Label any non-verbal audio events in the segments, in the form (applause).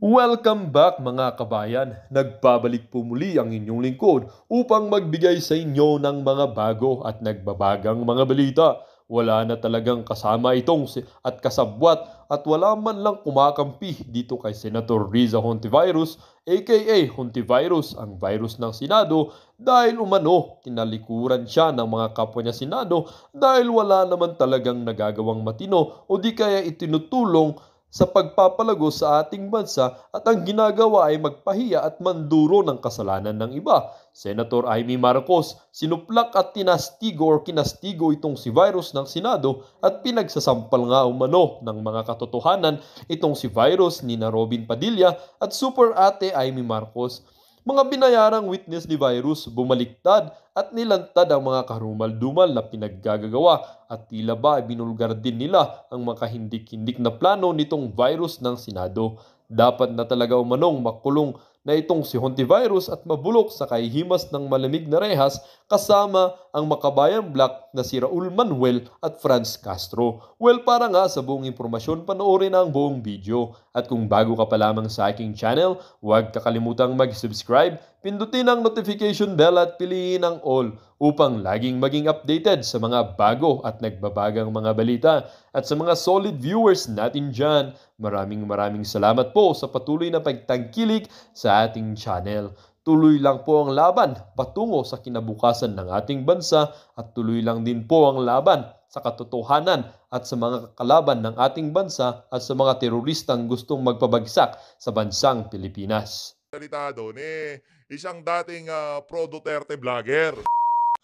Welcome back mga kabayan! Nagbabalik po muli ang inyong lingkod upang magbigay sa inyo ng mga bago at nagbabagang mga balita. Wala na talagang kasama itong at kasabwat at wala man lang kumakampi dito kay Senator Riza Hontivirus aka Hontivirus ang virus ng Senado dahil umano tinalikuran siya ng mga kapwa niya Senado dahil wala naman talagang nagagawang matino o di kaya itinutulong sa pagpapalago sa ating bansa at ang ginagawa ay magpahiya at manduro ng kasalanan ng iba. Senator Amy Marcos, sinuplak at tinastigo o kinastigo itong si Virus ng Senado at pinagsasampal nga umano ng mga katotohanan itong si Virus ni na Robin Padilla at Super Ate Amy Marcos. Mga binayarang witness ni virus bumaliktad at nilantad ang mga karumal-dumal na pinaggagawa at tila ba binulgar din nila ang makahindik-hindik na plano nitong virus ng Senado. Dapat na talaga umanong makulong na itong si Hontivirus at mabulok sa kaihimas ng malamig na rehas kasama ang makabayang black na si Raul Manuel at Franz Castro. Well, para nga sa buong impormasyon, panoorin ang buong video. At kung bago ka pa lamang sa aking channel, huwag kakalimutang mag-subscribe, pindutin ang notification bell at piliin ang all upang laging maging updated sa mga bago at nagbabagang mga balita. At sa mga solid viewers natin dyan, maraming maraming salamat po sa patuloy na pagtangkilik sa ating channel. Tuloy lang po ang laban patungo sa kinabukasan ng ating bansa at tuloy lang din po ang laban sa katotohanan at sa mga kalaban ng ating bansa at sa mga teroristang gustong magpabagsak sa bansang Pilipinas. Salita doon eh, isang dating uh, ah, pro-Duterte vlogger.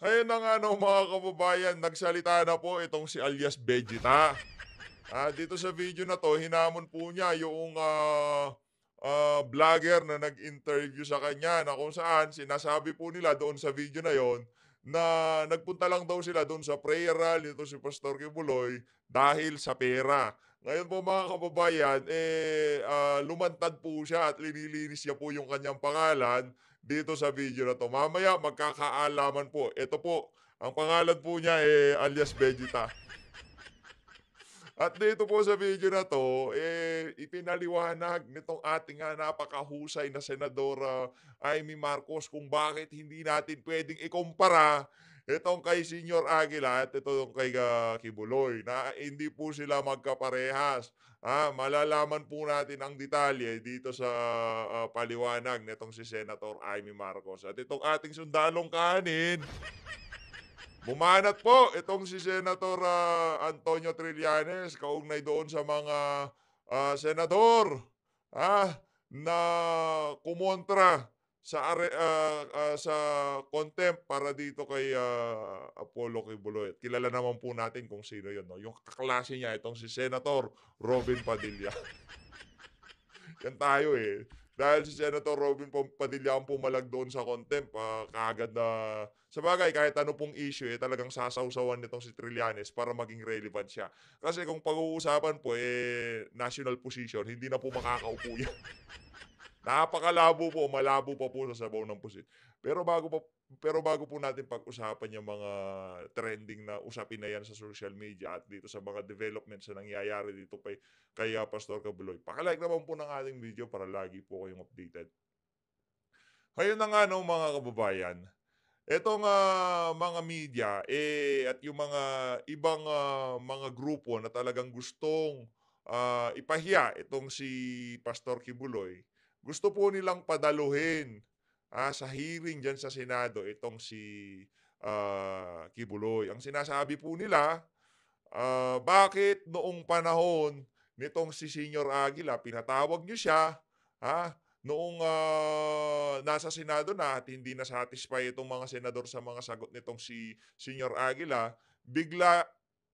Ayun na nga no mga kababayan, nagsalita na po itong si alias Vegeta. Ah, dito sa video na to, hinamon po niya yung uh, uh, vlogger na nag-interview sa kanya na kung saan sinasabi po nila doon sa video na yon na nagpunta lang daw sila doon sa prayer rally nito si Pastor Kibuloy dahil sa pera. Ngayon po mga kababayan, eh, uh, lumantad po siya at linilinis niya po yung kanyang pangalan dito sa video na to. Mamaya magkakaalaman po. Ito po, ang pangalan po niya eh alias Vegeta. At dito po sa video na to, eh, ipinaliwanag nitong ating ah, napakahusay na Senadora ah, Amy Marcos kung bakit hindi natin pwedeng ikumpara itong kay Senior Aguila at itong kay uh, Kibuloy na hindi po sila magkaparehas. Ah, malalaman po natin ang detalye dito sa uh, paliwanag nitong si Senator Amy Marcos at itong ating sundalong kanin. Bumanat po itong si Senator uh, Antonio Trillanes kaugnay doon sa mga uh, senador ah, na kumontra sa are, uh, uh, sa contempt para dito kay uh, Apollo Kibuloy. Kilala naman po natin kung sino 'yon, no. Yung kaklase niya itong si Senator Robin Padilla. (laughs) Yan tayo eh. Dahil si Senator Robin Padilla ang pumalag doon sa contempt, uh, kaagad na... Sa bagay, kahit ano pong issue, eh, talagang sasawsawan nitong si Trillanes para maging relevant siya. Kasi kung pag-uusapan po, eh, national position, hindi na po makakaupo yan. (laughs) Napakalabo po, malabo pa po sa sabaw ng pusit. Pero bago pa pero bago po natin pag-usapan yung mga trending na usapin na yan sa social media at dito sa mga developments na nangyayari dito eh, kay, kay ah, Pastor Kabuloy, pakilike naman po ng ating video para lagi po kayong updated. Kayo na nga no, mga kababayan, etong uh, mga media eh, at yung mga ibang uh, mga grupo na talagang gustong uh, ipahiya itong si Pastor Kibuloy, gusto po nilang padaluhin ah, sa hearing dyan sa Senado itong si uh, Kibuloy. Ang sinasabi po nila, uh, bakit noong panahon nitong si Senior Aguila, pinatawag niyo siya, ha? noong uh, nasa Senado na at hindi na satisfy itong mga senador sa mga sagot nitong si Senior Aguila, bigla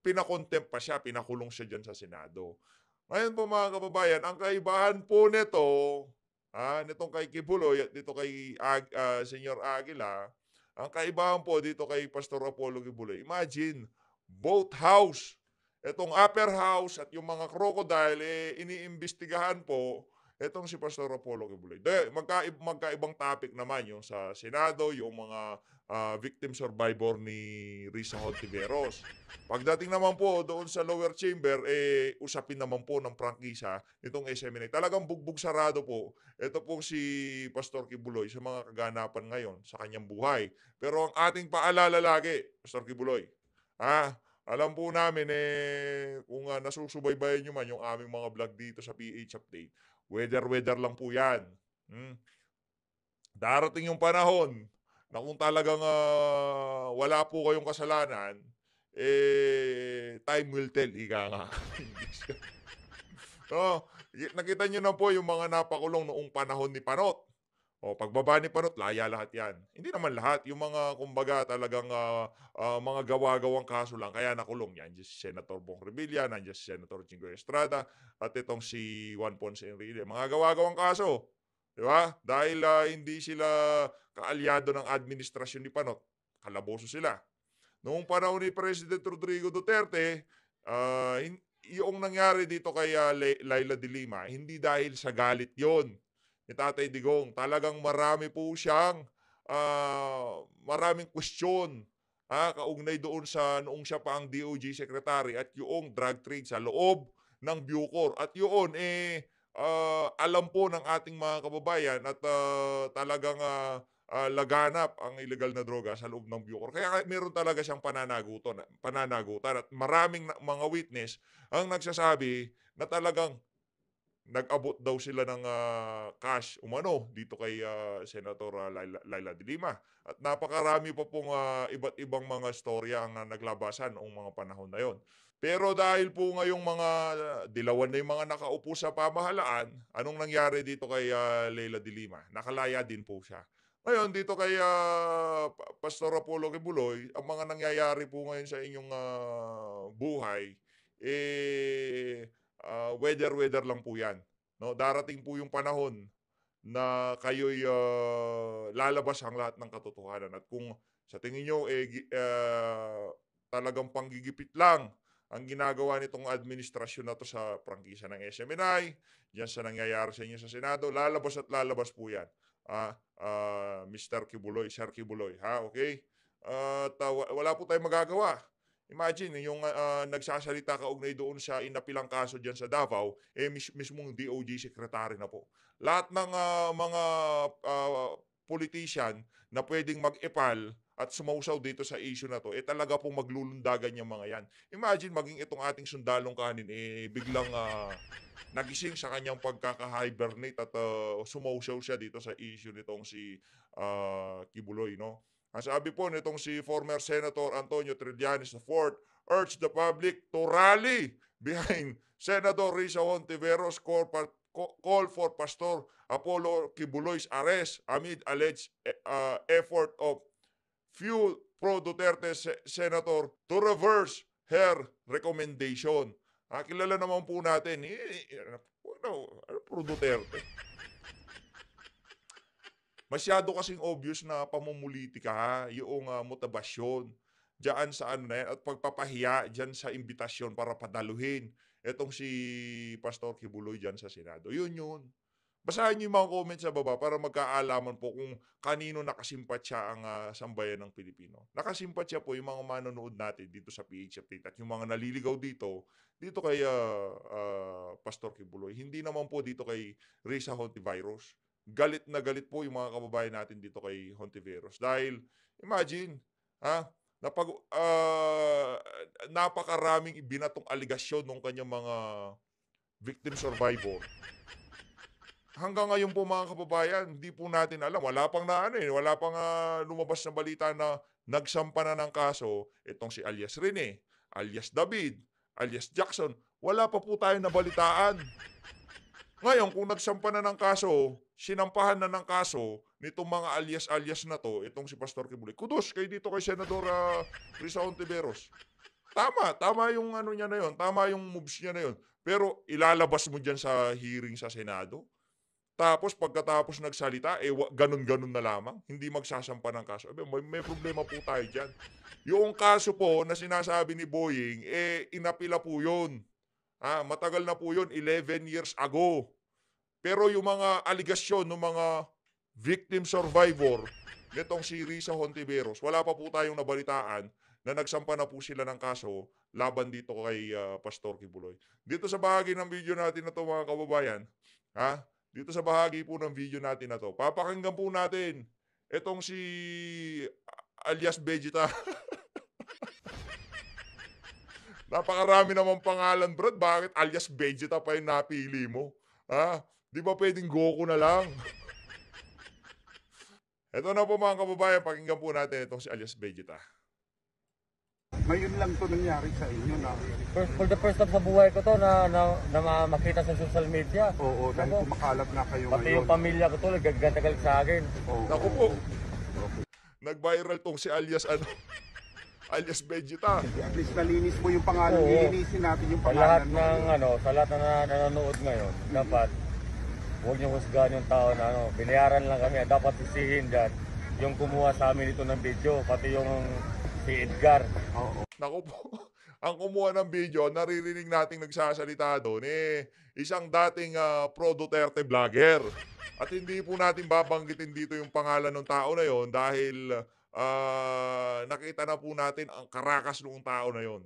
pinakontempt pa siya, pinakulong siya dyan sa Senado. Ngayon po mga kababayan, ang kaibahan po nito Ah, nitong kay Kibuloy at dito kay Ag, uh, Senyor Aguila, ang kaibahan po dito kay Pastor Apollo Kibuloy. Imagine, both house, itong upper house at yung mga crocodile, eh, iniimbestigahan po Etong si Pastor Apollo Kibuloy. De, magkaib magkaibang topic naman yung sa Senado, yung mga uh, victim survivor ni Risa Hontiveros. Pagdating naman po doon sa lower chamber, eh, usapin naman po ng prangkisa itong SMNA. Talagang bugbog sarado po. Ito pong si Pastor Kibuloy sa mga kaganapan ngayon sa kanyang buhay. Pero ang ating paalala lagi, Pastor Kibuloy, ah, alam po namin eh, kung uh, nasusubaybayan nyo man yung aming mga vlog dito sa PH Update, Weather-weather lang po yan. Hmm? Darating yung panahon na kung talagang uh, wala po kayong kasalanan, eh, time will tell. Ika nga. (laughs) no, nakita nyo na po yung mga napakulong noong panahon ni Panot. O oh, pagbaba ni Panot, laya lahat yan. Hindi naman lahat. Yung mga kumbaga talagang uh, uh, mga gawa-gawang kaso lang. Kaya nakulong yan. si Senator Bong Revilla, nandiyan si Senator Chingo Estrada, at itong si Juan Ponce Enrile. Mga gawa-gawang kaso. Di ba? Dahil uh, hindi sila kaalyado ng administrasyon ni Panot. Kalaboso sila. Noong panahon ni President Rodrigo Duterte, uh, yung nangyari dito kay uh, Laila De Lima, hindi dahil sa galit yon ni Tatay Digong. Talagang marami po siyang uh, maraming question ha, kaugnay doon sa noong siya pa ang DOJ Secretary at yung drug trade sa loob ng Bucor. At yun, eh, uh, alam po ng ating mga kababayan at uh, talagang uh, uh, laganap ang illegal na droga sa loob ng Bucor. Kaya meron talaga siyang pananagutan, pananagutan at maraming mga witness ang nagsasabi na talagang nag-abot daw sila ng uh, cash umano dito kay uh, Senator uh, Laila, Laila de Lima. At napakarami pa pong uh, iba't ibang mga storya ang uh, naglabasan noong mga panahon na yon. Pero dahil po ngayong mga dilawan na yung mga nakaupo sa pamahalaan, anong nangyari dito kay uh, Laila de Lima? Nakalaya din po siya. Ngayon, dito kay uh, Pastor Apollo Kibuloy, ang mga nangyayari po ngayon sa inyong uh, buhay, eh, uh, weather-weather lang po yan. No, darating po yung panahon na kayo'y uh, lalabas ang lahat ng katotohanan. At kung sa tingin nyo, eh, uh, talagang panggigipit lang ang ginagawa nitong administrasyon na to sa prangkisa ng SMNI, diyan sa nangyayari sa inyo sa Senado, lalabas at lalabas po yan. Ah, uh, Mr. Kibuloy, Sir Kibuloy, ha? Okay? At uh, wala po tayong magagawa. Imagine, yung uh, nagsasalita kaugnay doon sa inapilang kaso dyan sa Davao, eh mis- mismong DOJ secretary na po. Lahat ng uh, mga uh, politician na pwedeng mag-epal at sumausaw dito sa issue na to, eh talaga pong maglulundagan yung mga yan. Imagine, maging itong ating sundalong kanin, eh biglang uh, nagising sa kanyang pagkakahibernate at uh, sumausaw siya dito sa issue nitong si uh, Kibuloy, no? Ang sabi po nitong si former Senator Antonio Trillanes IV urged the public to rally behind (laughs) Senator Risa Ontiveros call for Pastor Apollo Kibuloy's arrest amid alleged eh, uh, effort of few pro-Duterte senator to reverse her recommendation. Ah, kilala naman po natin, eh, eh, eh ano, ano, ano pro-Duterte. Masyado kasing obvious na pamumuliti ka, yung uh, motivasyon diyan sa ano na yan, at pagpapahiya diyan sa imbitasyon para padaluhin etong si Pastor Kibuloy diyan sa Senado. Yun yun. Basahin niyo yung mga comments sa baba para magkaalaman po kung kanino nakasimpatya ang uh, sambayan ng Pilipino. Nakasimpatya po yung mga manonood natin dito sa PH Update at yung mga naliligaw dito, dito kay uh, uh, Pastor Kibuloy. Hindi naman po dito kay Risa Hontivirus galit na galit po yung mga kababayan natin dito kay Hontiveros. Dahil, imagine, ha, napag, uh, napakaraming ibinatong aligasyon ng kanyang mga victim survivor. Hanggang ngayon po mga kababayan, hindi po natin alam. Wala pang na ano eh, wala pang uh, lumabas na balita na nagsampa na ng kaso itong si alias Rene, alias David, alias Jackson. Wala pa po tayong nabalitaan. Ngayon, kung nagsampa na ng kaso, sinampahan na ng kaso nitong mga alias-alias na to, itong si Pastor Kibuloy. Kudos kay dito kay Senadora Risa Ontiveros. Tama, tama yung ano niya na yon, tama yung moves niya na yon. Pero ilalabas mo diyan sa hearing sa Senado. Tapos pagkatapos nagsalita, eh ganun-ganun na lamang, hindi magsasampa ng kaso. Eh, may, may problema po tayo diyan. Yung kaso po na sinasabi ni Boying, eh inapila po yun Ah, matagal na po yun, 11 years ago. Pero yung mga aligasyon ng mga victim survivor nitong si Risa Hontiveros, wala pa po tayong nabalitaan na nagsampa na po sila ng kaso laban dito kay uh, Pastor Kibuloy. Dito sa bahagi ng video natin na to mga kababayan, ha? Dito sa bahagi po ng video natin na to, papakinggan po natin itong si ah, alias Vegeta. (laughs) Napakarami naman pangalan, Brad. Bakit alias Vegeta pa yung napili mo? Ha? Di ba pwedeng Goku na lang? Ito (laughs) na po mga kababayan, pakinggan po natin itong si alias Vegeta. Ngayon lang to nangyari sa inyo na. For, for the first time sa buhay ko to na, na, na, na makita sa social media. Oo, dahil Ako, kumakalat na kayo Pati ngayon. yung pamilya ko to, nagagatagal sa akin. Oo, Ako po. Okay. Nag-viral tong si alias ano alias Vegeta. At least nalinis mo yung pangalan, nilinisin natin yung pangalan. Sa lahat ng ano, sa lahat na- nanonood ngayon, mm-hmm. dapat huwag niyo husgahan yung tao na ano, binayaran lang kami. Dapat sisihin dyan yung kumuha sa amin ito ng video, pati yung si Edgar. Oo. Naku po, (laughs) ang kumuha ng video, naririnig nating nagsasalita doon eh, isang dating ah, pro-Duterte vlogger. At hindi po natin babanggitin dito yung pangalan ng tao na yon dahil ah, uh, nakita na po natin ang karakas ng tao na yon.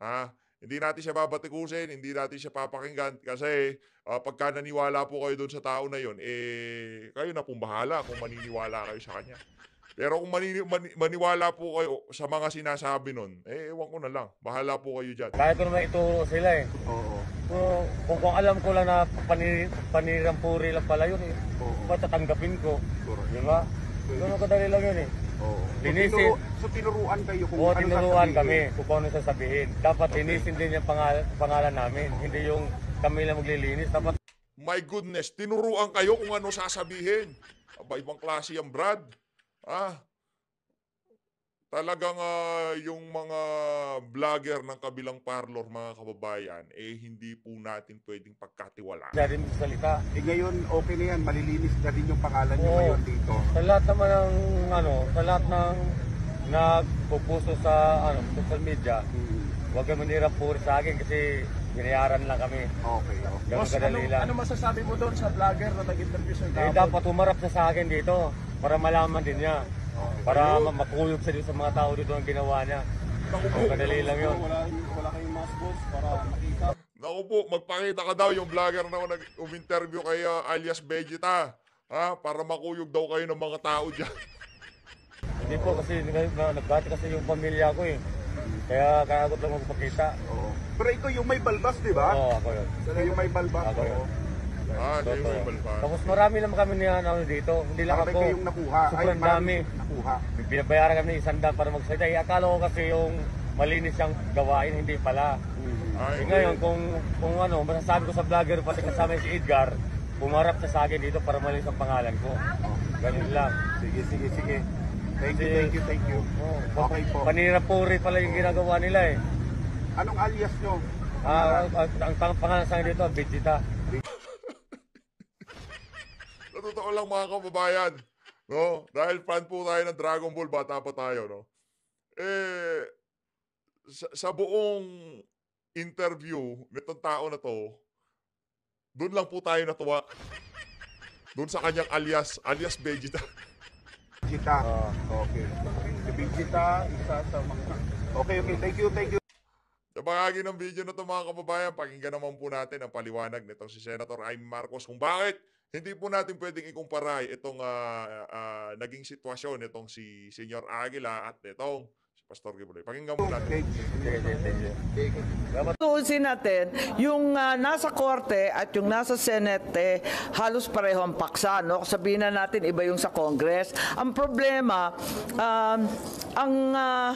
Ha? Hindi natin siya babatikusin, hindi natin siya papakinggan kasi uh, pagka naniwala po kayo doon sa tao na yon, eh kayo na pong bahala kung maniniwala kayo sa kanya. Pero kung mani, mani, maniwala po kayo sa mga sinasabi nun, eh ewan ko na lang. Bahala po kayo dyan. Kahit naman ituro sila eh. Oo. Kung, kung, kung alam ko lang na panir, panirampuri lang pala yun eh. Oo. Ba't tatanggapin ko? Correct. Diba? Ganun kadali lang yun eh. Oo. So, linisin. Tinuru, so tinuruan kayo kung Oo, ano tinuruan sasabihin. kami kung paano sasabihin. Dapat okay. linisin din yung pangalan, pangalan namin. Oh. Hindi yung kami lang maglilinis. Dapat... My goodness, tinuruan kayo kung ano sasabihin. Aba, ibang klase yan, Brad. Ah, talagang uh, yung mga vlogger ng kabilang parlor mga kababayan, eh hindi po natin pwedeng pagkatiwala. Dali mo salita. Eh ngayon, okay na yan. Malilinis na rin yung pangalan niyo ngayon dito. Sa lahat naman ng, ano, sa lahat ng nagpupuso sa ano, social media, mm-hmm. huwag kayo manira po sa akin kasi binayaran lang kami. Okay, okay. Ganun ano, lang. ano masasabi mo doon sa vlogger na nag-interview sa Eh, dapat humarap na sa akin dito para malaman din niya. Para makuyog sa sa mga tao dito ang ginawa niya. So, kadali lang yun. Wala, wala kayong mask boss para makita. Naku po, magpakita ka daw yung vlogger na nag-interview kay uh, alias Vegeta. Ha? Para makuyog daw kayo ng mga tao dyan. (laughs) Hindi po kasi na, nagbati kasi yung pamilya ko eh. Kaya kaya ako lang magpakita. Oo. Pero ikaw yung may balbas, di ba? Oo, ako yun. Sila yung may balbas. Ako yun. Ah, hindi mo yung Tapos marami naman kami na ano dito. Hindi lang ako. Yung nakuha. Sobrang dami. Nakuha. Binabayaran kami ng isang daan para magsalita. Eh, akala ko kasi yung malinis yung gawain, hindi pala. Ah, ngayon, eh. kung, kung ano, masasabi ko sa vlogger, pati kasama si Edgar, pumarap sa akin dito para malinis ang pangalan ko. Ganun lang. Sige, sige, sige. Thank you, thank you, thank you. Okay po. Panira puri pala yung ginagawa nila eh. Anong alias nyo? Ah, ang, ang, ang pangalan sa akin dito, Vegeta. Sa totoo lang mga kababayan, no? Dahil fan po tayo ng Dragon Ball, bata pa tayo, no? Eh, sa, sa buong interview nitong tao na to, doon lang po tayo natuwa. Doon sa kanyang alias, alias Vegeta. Vegeta. Ah, okay. Si Vegeta, isa sa mga... Okay, okay. Thank you, thank you. Sa bahagi ng video na to mga kababayan, pakinggan naman po natin ang paliwanag nitong si Senator Aimee Marcos kung bakit hindi po natin pwedeng ikumpara itong uh, uh, naging sitwasyon itong si Senyor Aguila at itong Pastor Gibuloy. Pakinggan mo lang. Tuusin natin, yung uh, nasa korte at yung nasa senate, eh, halos parehong paksa. No? Sabihin na natin, iba yung sa Congress. Ang problema, um, uh, ang... Uh,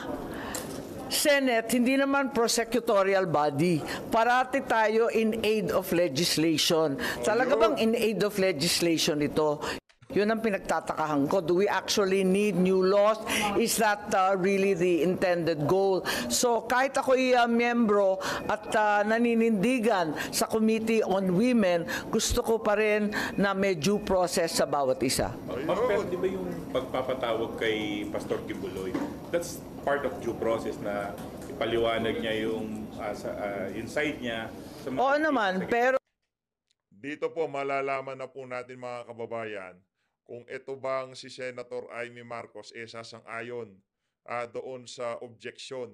Senate, hindi naman prosecutorial body. Parati tayo in aid of legislation. Talaga bang in aid of legislation ito? Yun ang pinagtatakahan ko. Do we actually need new laws? Is that uh, really the intended goal? So kahit ako'y uh, miyembro at uh, naninindigan sa Committee on Women, gusto ko pa rin na may due process sa bawat isa. Ma'am, di ba yung pagpapatawag kay Pastor Kibuloy, that's part of due process na ipaliwanag niya yung uh, sa, uh, ah, inside niya. Sa Oo naman, pero... Dito po malalaman na po natin mga kababayan kung ito bang si Senator Amy Marcos e eh, sasang-ayon uh, doon sa objection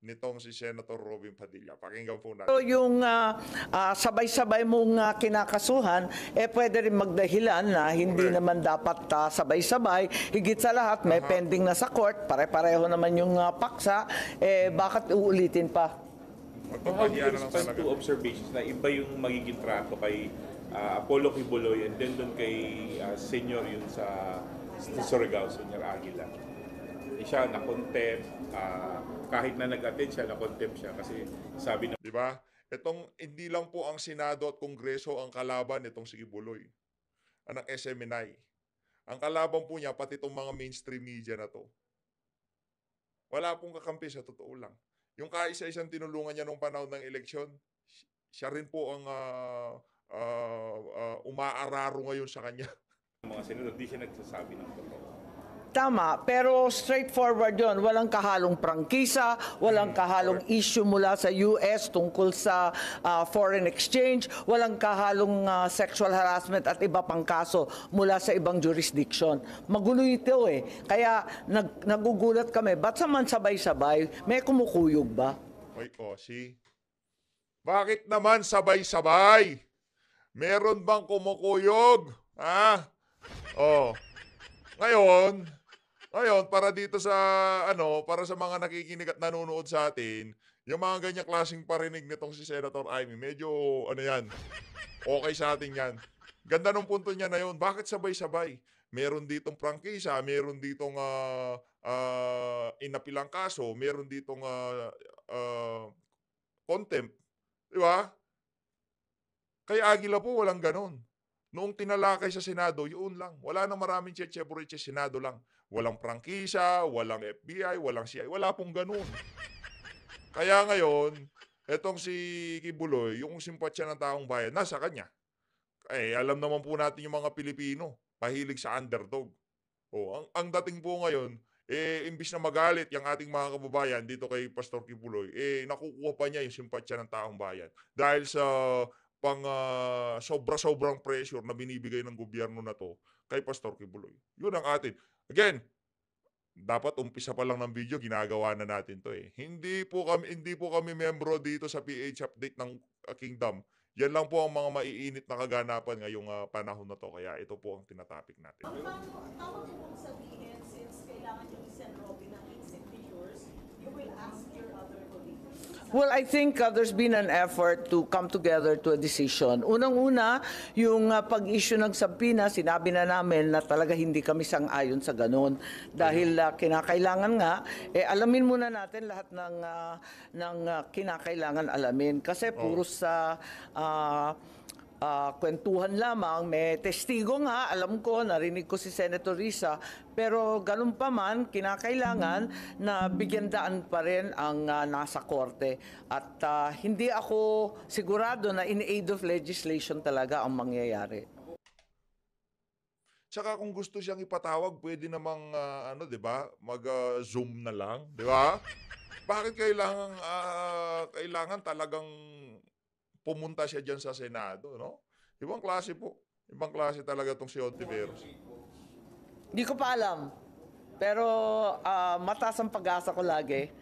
nitong si Senator Robin Padilla. Pakinggan po natin. So yung uh, uh, sabay-sabay mong uh, kinakasuhan, eh pwede rin magdahilan na hindi okay. naman dapat uh, sabay-sabay. Higit sa lahat, may Aha. pending na sa court, pare-pareho naman yung uh, paksa, eh hmm. bakit uulitin pa? Well, how do you respond to observations na iba yung magiging trato kay uh, Apollo Kibuloy, and then doon kay uh, senior yun sa, sa Surigao, Senior Aguila. E siya, na uh, ah, kahit na nag-attend siya, na siya kasi sabi na... Di ba? Itong hindi lang po ang Senado at Kongreso ang kalaban nitong si Kibuloy, ang SMNI. Ang kalaban po niya, pati itong mga mainstream media na to. Wala pong kakampi sa totoo lang. Yung kaisa-isang tinulungan niya nung panahon ng eleksyon, siya rin po ang uh, uh, umaararo ngayon sa kanya. (laughs) Mga senador, di siya nagsasabi ng totoo. Tama, pero straightforward yon. Walang kahalong prangkisa, walang hmm. kahalong issue mula sa US tungkol sa uh, foreign exchange, walang kahalong uh, sexual harassment at iba pang kaso mula sa ibang jurisdiction. Magulo ito eh. Kaya nag nagugulat kami, ba't saman sabay-sabay? May kumukuyog ba? Ay, oh, see? Bakit naman sabay-sabay? Meron bang kumukuyog? Ha? Oh. Ngayon, ngayon para dito sa ano, para sa mga nakikinig at nanonood sa atin, yung mga ganyang klaseng parinig nitong si Senator Amy, medyo ano yan, okay sa atin yan. Ganda ng punto niya na yon. Bakit sabay-sabay? Meron ditong prangkisa, meron ditong uh, uh, inapilang kaso, meron ditong uh, uh, contempt. Di ba? Kay Aguila po walang ganon. Noong tinalakay sa Senado, yun lang. Wala nang maraming chechebureche, Senado lang. Walang prangkisa, walang FBI, walang CI, wala pong ganun. Kaya ngayon, etong si Kibuloy, yung simpatsya ng taong bayan, nasa kanya. Eh, alam naman po natin yung mga Pilipino, pahilig sa underdog. O, ang, ang dating po ngayon, eh, imbis na magalit yung ating mga kababayan dito kay Pastor Kibuloy, eh, nakukuha pa niya yung simpatsya ng taong bayan. Dahil sa pang uh, ah, sobra-sobrang pressure na binibigay ng gobyerno na to kay Pastor Kibuloy. Yun ang atin. Again, dapat umpisa pa lang ng video, ginagawa na natin to eh. Hindi po kami, hindi po kami membro dito sa PH update ng ah, Kingdom. Yan lang po ang mga maiinit na kaganapan ngayong uh, panahon na to. Kaya ito po ang tinatapik natin. Ang tawag po sabihin since kailangan yung Well, I think uh, there's been an effort to come together to a decision. Unang-una, yung uh, pag-issue ng sabina, sinabi na namin na talaga hindi kami sang-ayon sa ganun. Dahil uh, kinakailangan nga, eh, alamin muna natin lahat ng, uh, ng uh, kinakailangan alamin. Kasi puro oh. sa... Uh, uh, kwentuhan lamang. May testigo nga, alam ko, narinig ko si Senator Risa. Pero ganun pa man, kinakailangan na bigyan daan pa rin ang uh, nasa korte. At uh, hindi ako sigurado na in aid of legislation talaga ang mangyayari. Tsaka kung gusto siyang ipatawag, pwede namang uh, ano, 'di ba? Mag-zoom uh, na lang, 'di ba? Bakit kailangan uh, kailangan talagang pumunta siya diyan sa Senado, no? Ibang klase po. Ibang klase talaga itong si Ontiveros. Hindi ko pa alam. Pero uh, ah, matas ang pag-asa ko lagi.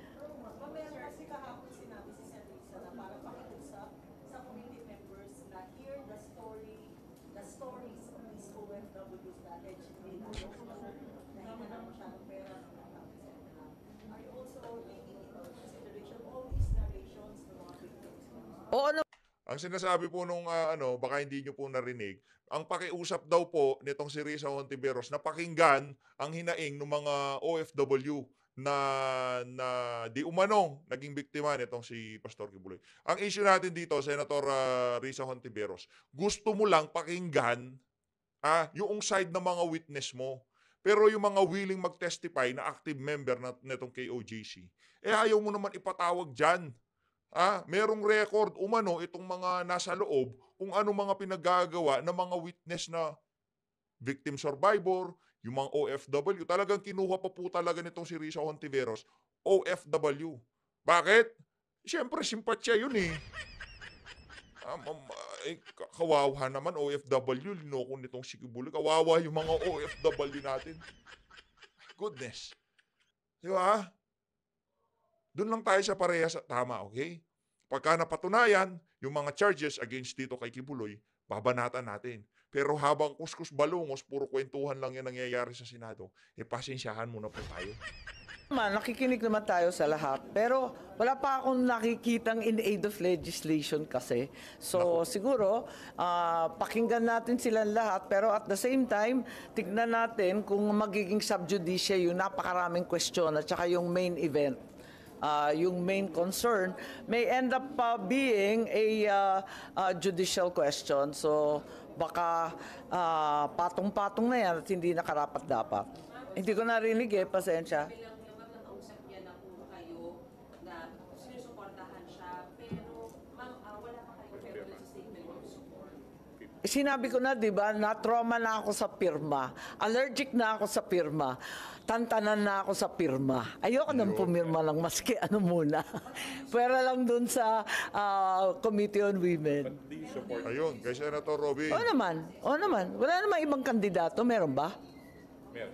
Oo ang sinasabi po nung uh, ano, baka hindi nyo po narinig, ang pakiusap daw po nitong si Risa Ontiveros na pakinggan ang hinaing ng mga OFW na na di umano naging biktima nitong si Pastor Kibuloy. Ang issue natin dito, Senator uh, Risa Hontiveros, gusto mo lang pakinggan ah, yung side ng mga witness mo. Pero yung mga willing mag-testify na active member na, nitong KOJC, eh ayaw mo naman ipatawag dyan Ah, merong record umano itong mga nasa loob kung ano mga pinagagawa ng mga witness na victim survivor, yung mga OFW. Talagang kinuha pa po talaga nitong si Risa Hontiveros, OFW. Bakit? Siyempre, simpatya yun eh. Um, um, ay, kawawa naman, OFW, linoko nitong si sikibuli. Kawawa yung mga OFW natin. Goodness. Di ba? Doon lang tayo sa parehas at tama, okay? Pagka napatunayan, yung mga charges against dito kay Kibuloy, babanatan natin. Pero habang kuskus balungos, puro kwentuhan lang yan nangyayari sa Senado, eh pasensyahan muna po tayo. Man, nakikinig naman tayo sa lahat. Pero wala pa akong nakikitang in aid of legislation kasi. So Naku. siguro, uh, pakinggan natin silang lahat. Pero at the same time, tignan natin kung magiging subjudicia yung napakaraming question at saka yung main event uh, yung main concern, may end up uh, being a uh, uh, judicial question. So baka uh, patong-patong na yan at hindi nakarapat-dapat. Hindi ko narinig eh, pasensya. Sinabi ko na, di ba, na trauma na ako sa pirma. Allergic na ako sa pirma tantanan na ako sa pirma. Ayoko nang pumirma lang, maski (laughs) ano muna. Pwera lang dun sa uh, Committee on Women. Ayun, kay Senator Robin. O naman, o naman. Wala naman ibang kandidato, meron ba? Meron.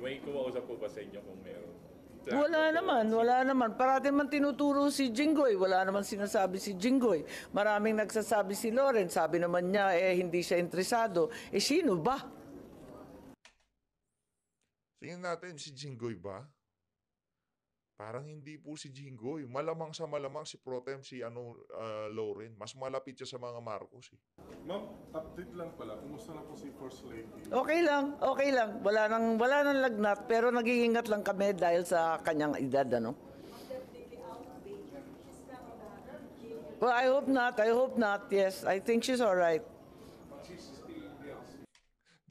May kumausap po ba sa inyo kung meron? Wala naman, wala naman. Parati man tinuturo si Jinggoy, wala naman sinasabi si Jinggoy. Maraming nagsasabi si Loren, sabi naman niya, eh, hindi siya interesado. Eh, sino ba? Tingnan natin si Jinggoy ba? Parang hindi po si Jinggoy. Malamang sa malamang si Protem si ano uh, Lauren. Mas malapit siya sa mga Marcos eh. Ma'am, update lang pala. Kumusta na po si First Lady? Okay lang, okay lang. Wala nang wala nang lagnat pero nag-iingat lang kami dahil sa kanyang edad ano. Well, I hope not. I hope not. Yes, I think she's all right.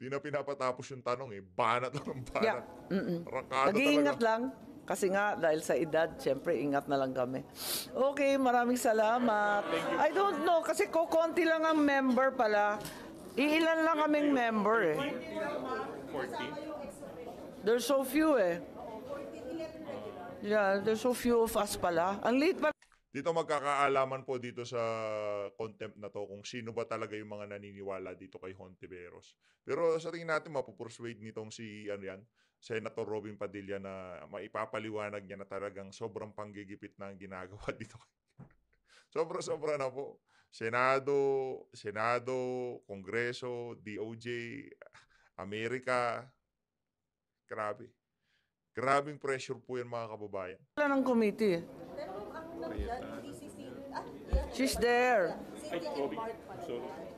Di na pinapatapos yung tanong eh. Banat ang (laughs) banat. Yeah. Mm-mm. Nag-iingat lang. Kasi nga, dahil sa edad, syempre, ingat na lang kami. Okay, maraming salamat. I don't know, kasi ko konti lang ang member pala. Iilan lang kaming member eh. 14? There's so few eh. Yeah, there's so few of us pala. Ang late pala. Dito magkakaalaman po dito sa contempt na to kung sino ba talaga yung mga naniniwala dito kay Hontiveros. Pero sa tingin natin mapupursuade nitong si ano yan, Senator Robin Padilla na maipapaliwanag niya na talagang sobrang panggigipit na ang ginagawa (laughs) dito. Sobra-sobra na po. Senado, Senado, Kongreso, DOJ, Amerika. Grabe. Grabing pressure po yan mga kababayan. Wala ng committee. Eh. She's there.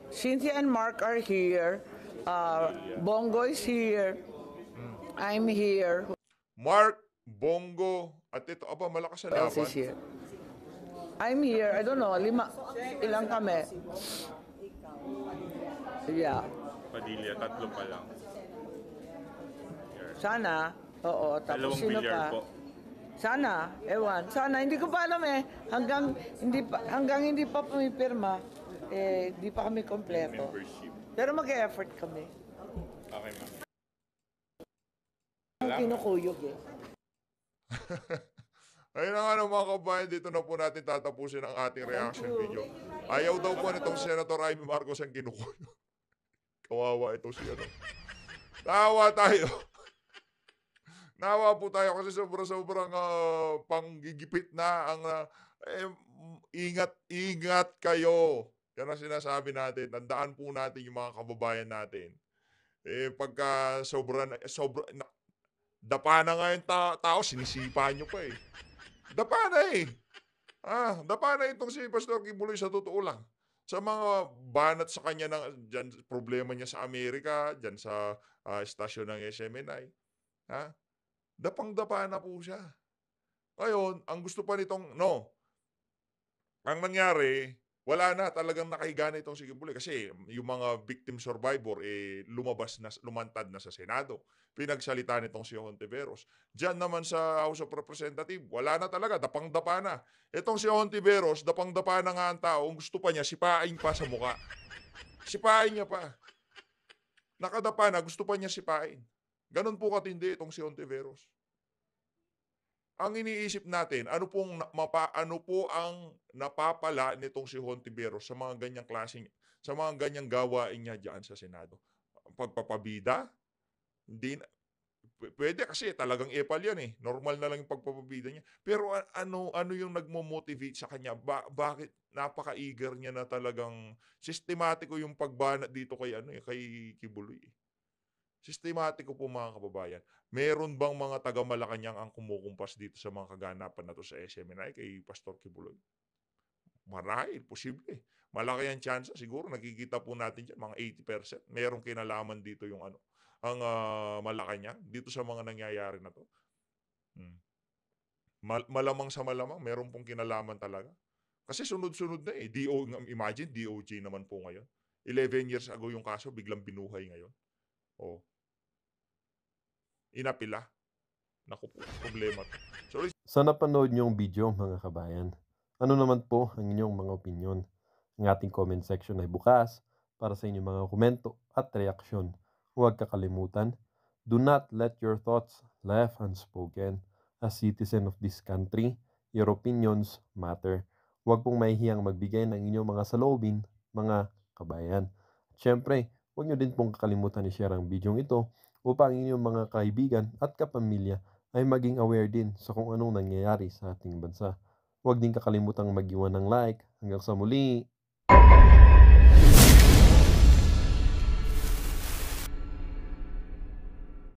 Cynthia and Mark are here. Uh, Bongo is here. I'm here. Mark, Bongo, at ito, aba, malakas ang Who laban. is here? I'm here. I don't know. Lima. Ilang kami? Yeah. Padilla, tatlo pa lang. Sana. Oo. Tapos Dalawang sino bilyar po. Sana, ewan. Sana, hindi ko pa alam eh. Hanggang hindi pa, hanggang hindi pa pumipirma, eh, hindi pa kami kompleto. Pero mag-effort kami. Okay, ma'am. Ang kinukuyog eh. (laughs) Ayun na nga mga kabayan, dito na po natin tatapusin ang ating reaction video. Ayaw daw po nitong Senator Amy Marcos ang kinukuyog. (laughs) Kawawa ito siya. Ano. Tawa tayo. Nawa po tayo kasi sobra-sobrang uh, panggigipit na ang uh, eh, ingat, ingat kayo. Yan ang sinasabi natin. Tandaan po natin yung mga kababayan natin. Eh, pagka sobra, eh, sobra na, dapa na nga yung ta- tao, sinisipa nyo pa eh. Dapa na eh. Ah, dapa na itong si Pastor Kibuloy sa totoo lang. Sa mga banat sa kanya ng dyan, problema niya sa Amerika, diyan sa uh, ah, stasyon ng SMNI. Ha? Dapang-dapa na po siya. Ngayon, ang gusto pa nitong, no, ang nangyari, wala na talagang nakahiga na itong si Sigipuli kasi yung mga victim survivor eh lumabas na lumantad na sa Senado. Pinagsalita nitong si Hontiveros. Diyan naman sa House of Representatives, wala na talaga, dapang-dapa na. Itong si Hontiveros, dapang-dapa na nga ang tao, gusto pa niya sipain pa sa mukha. sipain niya pa. Nakadapa na, gusto pa niya sipain. Ganon po katindi itong si Ontiveros. Ang iniisip natin, ano pong mapa, ano po ang napapala nitong si Ontiveros sa mga ganyang klaseng sa mga ganyang gawain niya diyan sa Senado? Pagpapabida? Hindi pwede kasi talagang epal yan eh. Normal na lang yung pagpapabida niya. Pero ano ano yung nagmo-motivate sa kanya? Ba, bakit napaka-eager niya na talagang sistematiko yung pagbanat dito kay ano eh, kay Kibuloy eh. Sistematiko po mga kababayan. Meron bang mga taga Malacanang ang kumukumpas dito sa mga kaganapan na to sa SMNI kay Pastor Kibuloy? Marahil, posible. Malaki ang chance siguro. Nakikita po natin dyan, mga 80%. Merong kinalaman dito yung ano, ang uh, Malacanang dito sa mga nangyayari na to. Hmm. Mal- malamang sa malamang, meron pong kinalaman talaga. Kasi sunod-sunod na eh. DO, imagine, DOJ naman po ngayon. 11 years ago yung kaso, biglang binuhay ngayon. Oh. Inapila. Naku, problema. Sorry. Sa napanood niyong video, mga kabayan, ano naman po ang inyong mga opinion? Ang ating comment section ay bukas para sa inyong mga komento at reaksyon. Huwag kakalimutan, do not let your thoughts left unspoken. As citizen of this country, your opinions matter. Huwag pong mahihiyang magbigay ng inyong mga saloobin, mga kabayan. At syempre, Huwag niyo din pong kakalimutan i-share ang video ito upang inyong mga kaibigan at kapamilya ay maging aware din sa kung anong nangyayari sa ating bansa. Huwag din kakalimutang magiwan ng like. Hanggang sa muli!